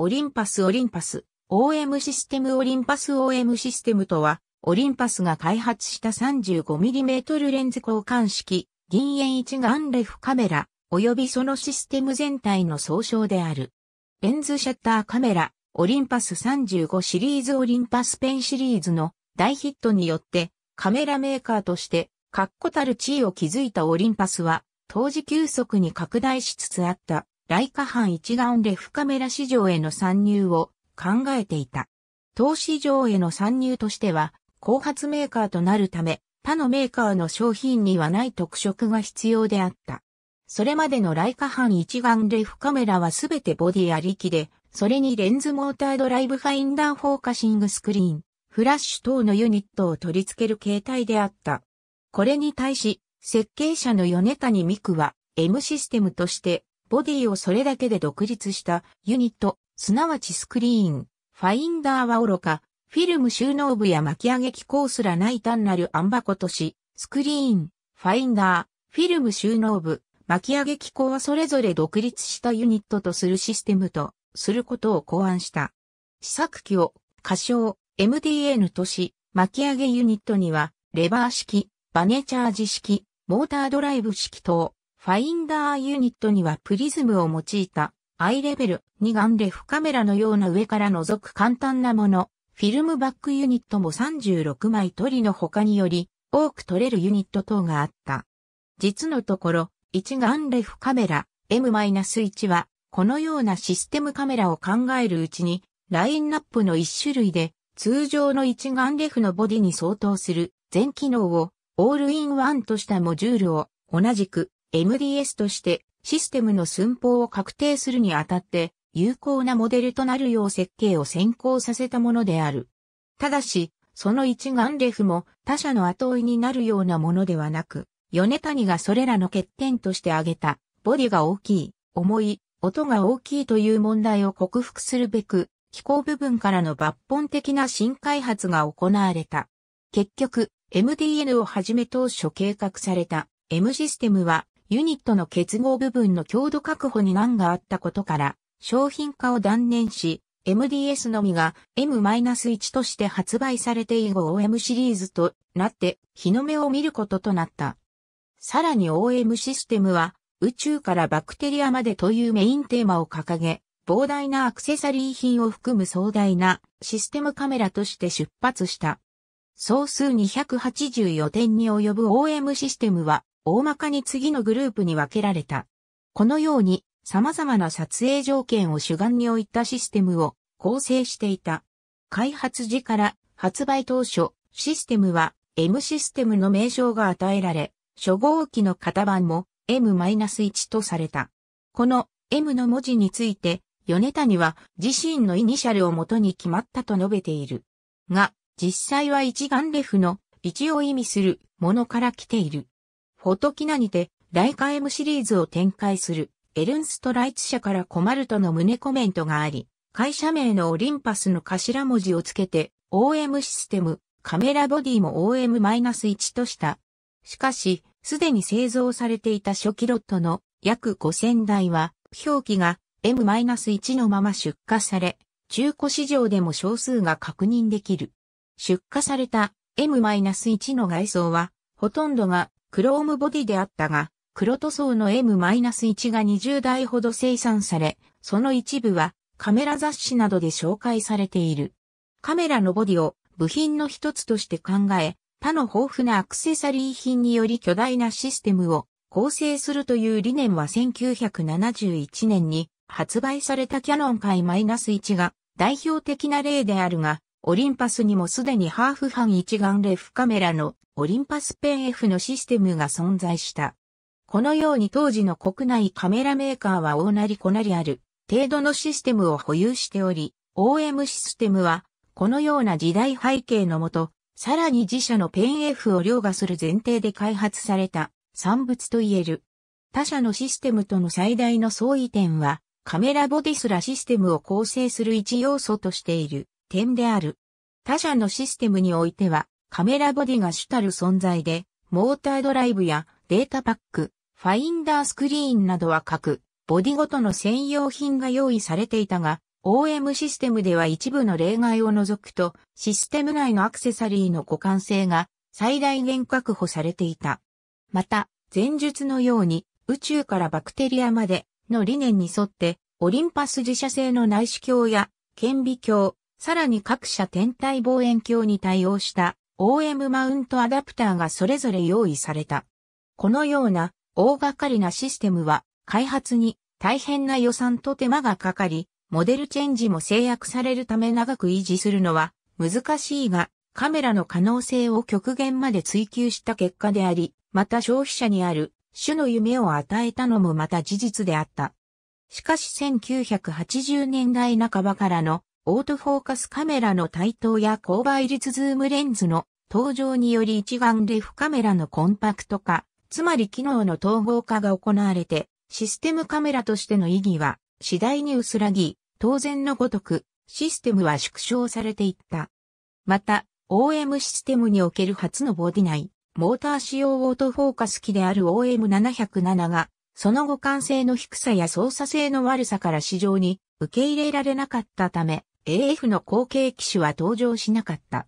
オリンパスオリンパス、OM システムオリンパス OM システムとは、オリンパスが開発した 35mm レンズ交換式、銀塩一眼レフカメラ、及びそのシステム全体の総称である。レンズシャッターカメラ、オリンパス35シリーズオリンパスペンシリーズの大ヒットによって、カメラメーカーとして、確固たる地位を築いたオリンパスは、当時急速に拡大しつつあったライカ班一眼レフカメラ市場への参入を考えていた。投資上への参入としては、後発メーカーとなるため、他のメーカーの商品にはない特色が必要であった。それまでのライカ班一眼レフカメラはすべてボディありきで、それにレンズモータードライブファインダーフォーカシングスクリーン、フラッシュ等のユニットを取り付ける形態であった。これに対し、設計者の米谷美久は M システムとしてボディをそれだけで独立したユニット、すなわちスクリーン、ファインダーは愚か、フィルム収納部や巻き上げ機構すらない単なるあん箱とし、スクリーン、ファインダー、フィルム収納部、巻き上げ機構はそれぞれ独立したユニットとするシステムと、することを考案した。試作機を、仮称、MDN とし、巻き上げユニットには、レバー式、バネチャージ式、モータードライブ式等、ファインダーユニットにはプリズムを用いたアイレベル2眼レフカメラのような上から覗く簡単なもの、フィルムバックユニットも36枚取りの他により多く取れるユニット等があった。実のところ、1眼レフカメラ M-1 はこのようなシステムカメラを考えるうちにラインナップの一種類で通常の一眼レフのボディに相当する全機能をオールインワンとしたモジュールを同じく MDS としてシステムの寸法を確定するにあたって有効なモデルとなるよう設計を先行させたものである。ただし、その一眼レフも他社の後追いになるようなものではなく、米谷がそれらの欠点として挙げた、ボディが大きい、重い、音が大きいという問題を克服するべく、機構部分からの抜本的な新開発が行われた。結局、MDN をはじめ当初計画された M システムはユニットの結合部分の強度確保に難があったことから、商品化を断念し、MDS のみが M-1 として発売されて以後 OM シリーズとなって日の目を見ることとなった。さらに OM システムは宇宙からバクテリアまでというメインテーマを掲げ、膨大なアクセサリー品を含む壮大なシステムカメラとして出発した。総数284点に及ぶ OM システムは大まかに次のグループに分けられた。このように様々な撮影条件を主眼に置いたシステムを構成していた。開発時から発売当初、システムは M システムの名称が与えられ、初号機の型番も M-1 とされた。この M の文字について、米谷は自身のイニシャルを元に決まったと述べている。が、実際は一眼レフの一を意味するものから来ている。フォトキナにて、ライカ M シリーズを展開する、エルンストライツ社から困るとの胸コメントがあり、会社名のオリンパスの頭文字をつけて、OM システム、カメラボディも OM-1 とした。しかし、すでに製造されていた初期ロットの約5000台は、表記が M-1 のまま出荷され、中古市場でも少数が確認できる。出荷された M-1 の外装は、ほとんどがクロームボディであったが、黒塗装の M-1 が20台ほど生産され、その一部はカメラ雑誌などで紹介されている。カメラのボディを部品の一つとして考え、他の豊富なアクセサリー品により巨大なシステムを構成するという理念は1971年に発売されたキャノン界 -1 が代表的な例であるが、オリンパスにもすでにハーフハン一眼レフカメラのオリンパスペン F のシステムが存在した。このように当時の国内カメラメーカーは大なりこなりある程度のシステムを保有しており、OM システムはこのような時代背景のもと、さらに自社のペン F を凌駕する前提で開発された産物と言える。他社のシステムとの最大の相違点は、カメラボディスラシステムを構成する一要素としている点である。他社のシステムにおいては、カメラボディが主たる存在で、モータードライブやデータパック、ファインダースクリーンなどは各、ボディごとの専用品が用意されていたが、OM システムでは一部の例外を除くと、システム内のアクセサリーの互換性が最大限確保されていた。また、前述のように、宇宙からバクテリアまでの理念に沿って、オリンパス自社製の内視鏡や顕微鏡、さらに各社天体望遠鏡に対応した OM マウントアダプターがそれぞれ用意された。このような大掛かりなシステムは開発に大変な予算と手間がかかり、モデルチェンジも制約されるため長く維持するのは難しいが、カメラの可能性を極限まで追求した結果であり、また消費者にある種の夢を与えたのもまた事実であった。しかし1980年代半ばからのオートフォーカスカメラの台頭や高倍率ズームレンズの登場により一眼レフカメラのコンパクト化、つまり機能の統合化が行われて、システムカメラとしての意義は次第に薄らぎ、当然のごとく、システムは縮小されていった。また、OM システムにおける初のボディ内、モーター仕様オートフォーカス機である OM707 が、その互換性の低さや操作性の悪さから市場に受け入れられなかったため、AF の後継機種は登場しなかった。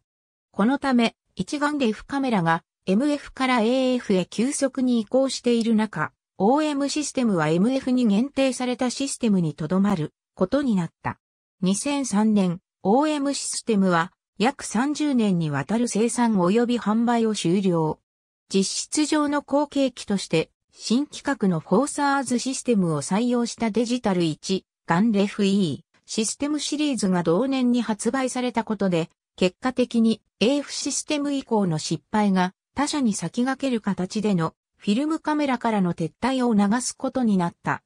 このため、一眼レフカメラが MF から AF へ急速に移行している中、OM システムは MF に限定されたシステムにとどまることになった。2003年、OM システムは約30年にわたる生産及び販売を終了。実質上の後継機として、新規格のフォーサーズシステムを採用したデジタル1、ガンレフ E。システムシリーズが同年に発売されたことで、結果的に AF システム以降の失敗が他社に先駆ける形でのフィルムカメラからの撤退を促すことになった。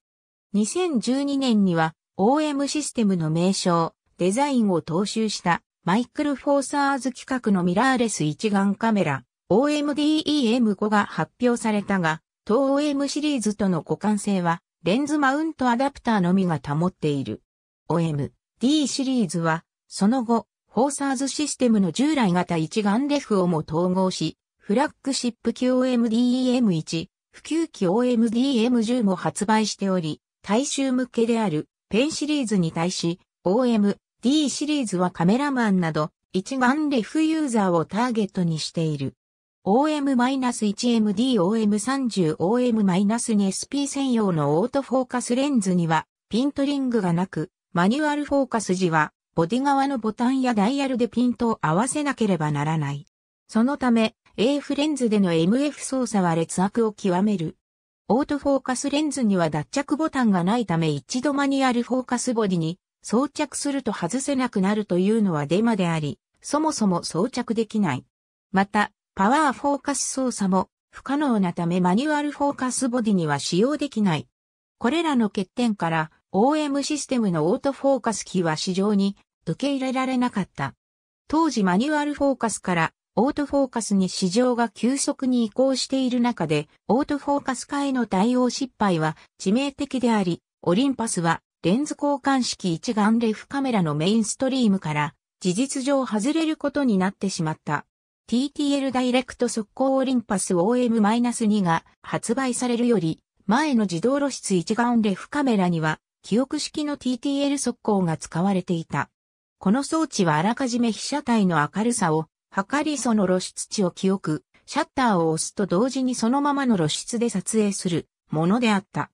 2012年には OM システムの名称、デザインを踏襲したマイクル・フォーサーズ企画のミラーレス一眼カメラ OMDEM5 が発表されたが、当 OM シリーズとの互換性はレンズマウントアダプターのみが保っている。OM、D シリーズは、その後、フォーサーズシステムの従来型一眼レフをも統合し、フラッグシップ級 OMDEM1、普及機 OMDM10 も発売しており、大衆向けであるペンシリーズに対し、OM、D シリーズはカメラマンなど、一眼レフユーザーをターゲットにしている。OM-1MD、OM30、OM-2SP 専用のオートフォーカスレンズには、ピントリングがなく、マニュアルフォーカス時は、ボディ側のボタンやダイヤルでピントを合わせなければならない。そのため、AF レンズでの MF 操作は劣悪を極める。オートフォーカスレンズには脱着ボタンがないため一度マニュアルフォーカスボディに装着すると外せなくなるというのはデマであり、そもそも装着できない。また、パワーフォーカス操作も不可能なためマニュアルフォーカスボディには使用できない。これらの欠点から OM システムのオートフォーカス機は市場に受け入れられなかった。当時マニュアルフォーカスからオートフォーカスに市場が急速に移行している中で、オートフォーカス化への対応失敗は致命的であり、オリンパスはレンズ交換式一眼レフカメラのメインストリームから事実上外れることになってしまった。TTL ダイレクト速攻オリンパス OM-2 が発売されるより前の自動露出一眼レフカメラには記憶式の TTL 速攻が使われていた。この装置はあらかじめ被写体の明るさを測りその露出値を記憶、シャッターを押すと同時にそのままの露出で撮影するものであった。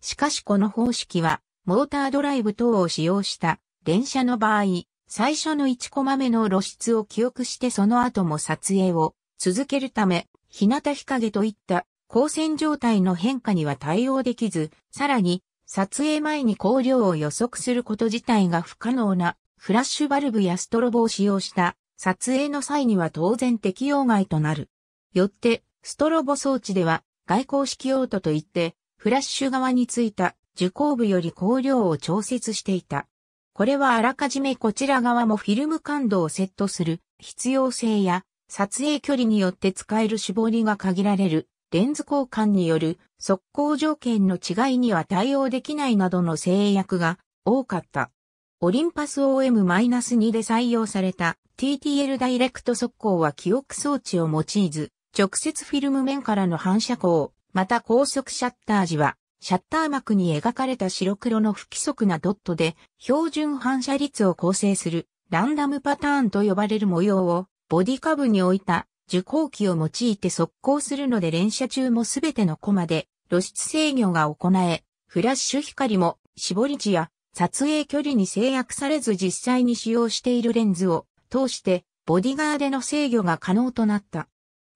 しかしこの方式は、モータードライブ等を使用した電車の場合、最初の1コマ目の露出を記憶してその後も撮影を続けるため、日向日陰といった光線状態の変化には対応できず、さらに撮影前に光量を予測すること自体が不可能なフラッシュバルブやストロボを使用した撮影の際には当然適用外となる。よって、ストロボ装置では外光式用途といって、フラッシュ側についた受光部より光量を調節していた。これはあらかじめこちら側もフィルム感度をセットする必要性や撮影距離によって使える絞りが限られるレンズ交換による速攻条件の違いには対応できないなどの制約が多かった。オリンパス OM-2 で採用された TTL ダイレクト速攻は記憶装置を用いず、直接フィルム面からの反射光、また高速シャッター時は、シャッター膜に描かれた白黒の不規則なドットで、標準反射率を構成するランダムパターンと呼ばれる模様をボディ下部に置いた受光器を用いて速攻するので連射中もすべてのコマで露出制御が行え、フラッシュ光も絞り値や撮影距離に制約されず実際に使用しているレンズを通してボディガーでの制御が可能となった。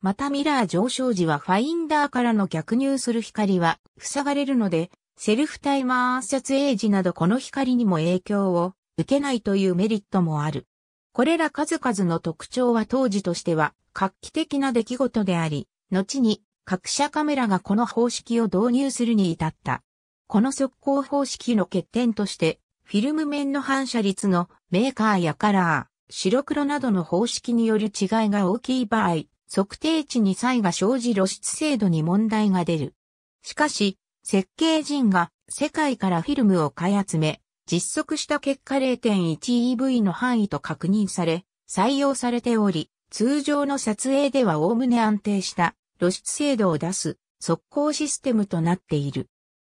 またミラー上昇時はファインダーからの逆入する光は塞がれるので、セルフタイマー撮影時などこの光にも影響を受けないというメリットもある。これら数々の特徴は当時としては画期的な出来事であり、後に各社カメラがこの方式を導入するに至った。この速攻方式の欠点として、フィルム面の反射率のメーカーやカラー、白黒などの方式による違いが大きい場合、測定値に差異が生じ露出精度に問題が出る。しかし、設計人が世界からフィルムを買い集め、実測した結果 0.1EV の範囲と確認され、採用されており、通常の撮影では概ね安定した露出精度を出す速攻システムとなっている。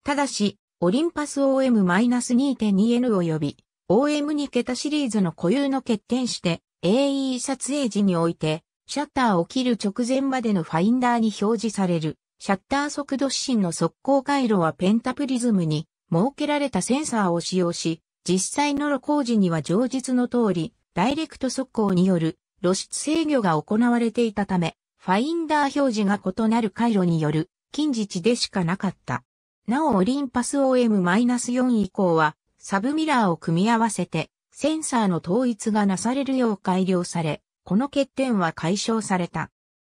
ただし、オリンパス OM-2.2N 及び OM2 桁シリーズの固有の欠点して AE 撮影時においてシャッターを切る直前までのファインダーに表示されるシャッター速度指針の速攻回路はペンタプリズムに設けられたセンサーを使用し、実際の露光時には上述の通り、ダイレクト速攻による露出制御が行われていたため、ファインダー表示が異なる回路による近似値でしかなかった。なおオリンパス OM-4 以降はサブミラーを組み合わせてセンサーの統一がなされるよう改良され、この欠点は解消された。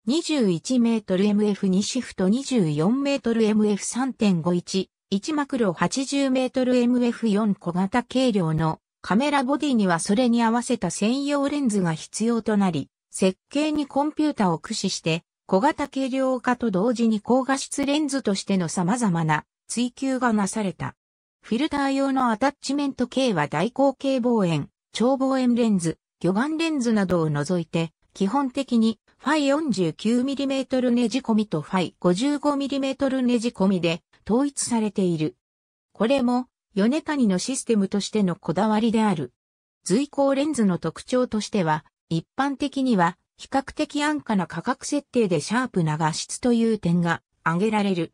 21メートル MF2 シフト24メートル MF3.51、1マクロ80メートル MF4 小型軽量のカメラボディにはそれに合わせた専用レンズが必要となり、設計にコンピュータを駆使して、小型軽量化と同時に高画質レンズとしての様々な追求がなされた。フィルター用のアタッチメント系は大口径望遠、超望遠レンズ、魚眼レンズなどを除いて、基本的にファイ 49mm ネジ込みとファイ 55mm ネジ込みで統一されている。これも米谷のシステムとしてのこだわりである。随行レンズの特徴としては、一般的には比較的安価な価格設定でシャープな画質という点が挙げられる。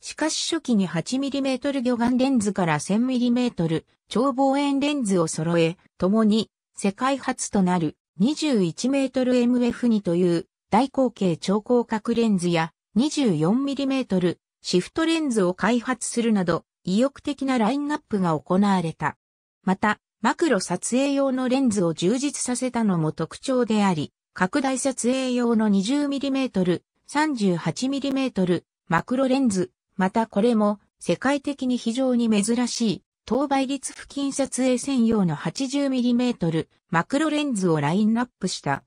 しかし初期に 8mm 魚眼レンズから 1000mm 超望遠レンズを揃え、共に世界初となる 21mmMF2 という大口径超広角レンズや 24mm シフトレンズを開発するなど意欲的なラインナップが行われた。また、マクロ撮影用のレンズを充実させたのも特徴であり、拡大撮影用の 20mm、38mm、マクロレンズ、またこれも世界的に非常に珍しい、等倍率付近撮影専用の 80mm、マクロレンズをラインナップした。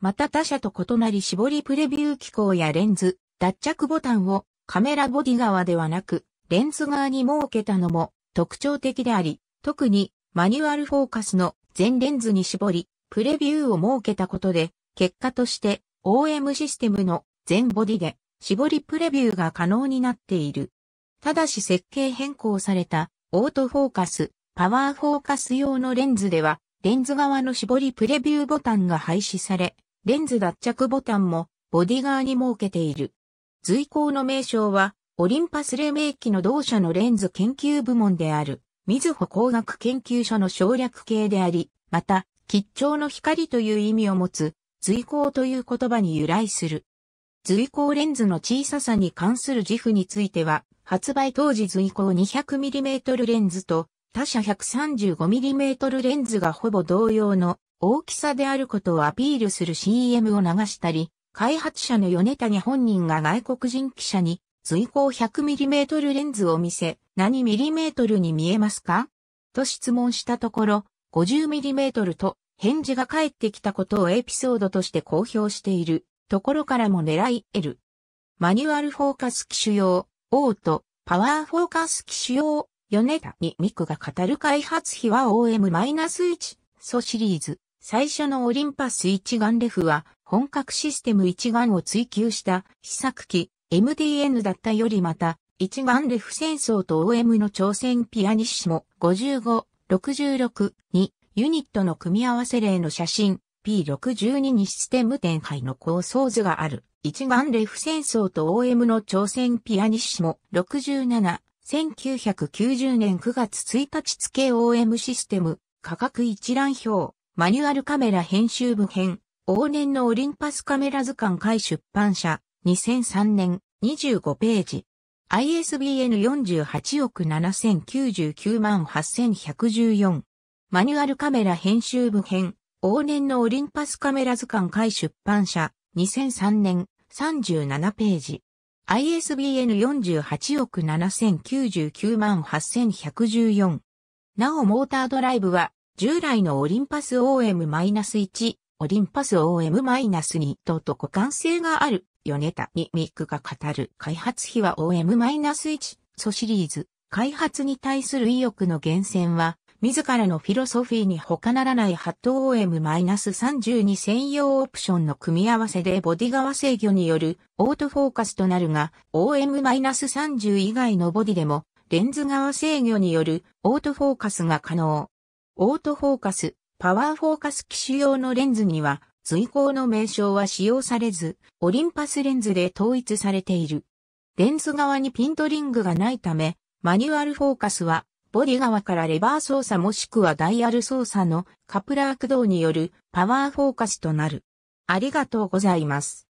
また他社と異なり絞りプレビュー機構やレンズ、脱着ボタンをカメラボディ側ではなくレンズ側に設けたのも特徴的であり、特にマニュアルフォーカスの全レンズに絞り、プレビューを設けたことで、結果として OM システムの全ボディで絞りプレビューが可能になっている。ただし設計変更されたオートフォーカス、パワーフォーカス用のレンズでは、レンズ側の絞りプレビューボタンが廃止され、レンズ脱着ボタンもボディ側に設けている。随行の名称はオリンパス黎明期の同社のレンズ研究部門である、水穂工学研究所の省略系であり、また、吉兆の光という意味を持つ、随行という言葉に由来する。随行レンズの小ささに関する自負については、発売当時随行 200mm レンズと他社 135mm レンズがほぼ同様の大きさであることをアピールする CM を流したり、開発者の米谷本人が外国人記者に随行 100mm レンズを見せ、何 mm に見えますかと質問したところ、50mm と返事が返ってきたことをエピソードとして公表しているところからも狙い得る。マニュアルフォーカス機種用、オート、パワーフォーカス機種用、タにミクが語る開発費は OM-1 ソシリーズ。最初のオリンパス一眼レフは本格システム一眼を追求した試作機 MDN だったよりまた、一眼レフ戦争と OM の挑戦ピアニッシモ55、66にユニットの組み合わせ例の写真 P62 にシステム展開の構想図がある。一眼レフ戦争と OM の挑戦ピアニッシモ67、1990年9月1日付 OM システム価格一覧表マニュアルカメラ編集部編往年のオリンパスカメラ図鑑会出版社2003年25ページ。ISBN 48億7099万8114。マニュアルカメラ編集部編。往年のオリンパスカメラ図鑑会出版社。2003年37ページ。ISBN 48億7099万8114。なおモータードライブは従来のオリンパス OM-1、オリンパス OM-2 とと互換性があるタにミックが語る開発費は OM-1 ソシリーズ。開発に対する意欲の源泉は、自らのフィロソフィーに他ならないハット OM-32 専用オプションの組み合わせでボディ側制御によるオートフォーカスとなるが、OM-30 以外のボディでも、レンズ側制御によるオートフォーカスが可能。オートフォーカス、パワーフォーカス機種用のレンズには、随行の名称は使用されず、オリンパスレンズで統一されている。レンズ側にピントリングがないため、マニュアルフォーカスは、ボディ側からレバー操作もしくはダイヤル操作のカプラー駆動によるパワーフォーカスとなる。ありがとうございます。